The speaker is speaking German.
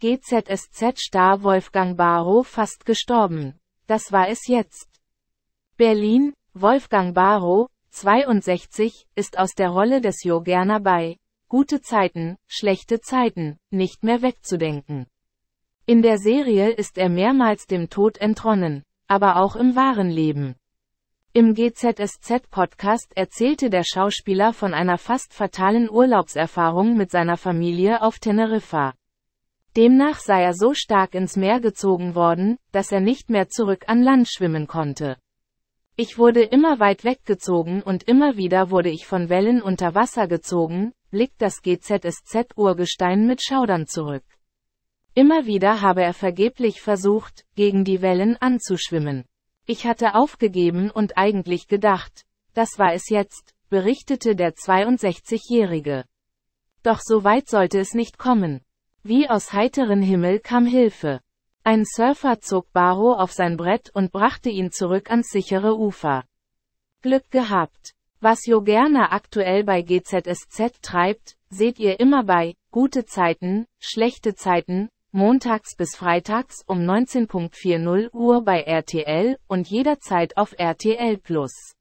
GZSZ-Star Wolfgang Barrow fast gestorben. Das war es jetzt. Berlin, Wolfgang Barrow, 62, ist aus der Rolle des Jo Gerner bei Gute Zeiten, schlechte Zeiten, nicht mehr wegzudenken. In der Serie ist er mehrmals dem Tod entronnen, aber auch im wahren Leben. Im GZSZ-Podcast erzählte der Schauspieler von einer fast fatalen Urlaubserfahrung mit seiner Familie auf Teneriffa. Demnach sei er so stark ins Meer gezogen worden, dass er nicht mehr zurück an Land schwimmen konnte. Ich wurde immer weit weggezogen und immer wieder wurde ich von Wellen unter Wasser gezogen, blickt das GZSZ-Urgestein mit Schaudern zurück. Immer wieder habe er vergeblich versucht, gegen die Wellen anzuschwimmen. Ich hatte aufgegeben und eigentlich gedacht, das war es jetzt, berichtete der 62-Jährige. Doch so weit sollte es nicht kommen. Wie aus heiterem Himmel kam Hilfe. Ein Surfer zog Baro auf sein Brett und brachte ihn zurück ans sichere Ufer. Glück gehabt. Was Jogerna aktuell bei GZSZ treibt, seht ihr immer bei, gute Zeiten, schlechte Zeiten, montags bis freitags um 19.40 Uhr bei RTL und jederzeit auf RTL Plus.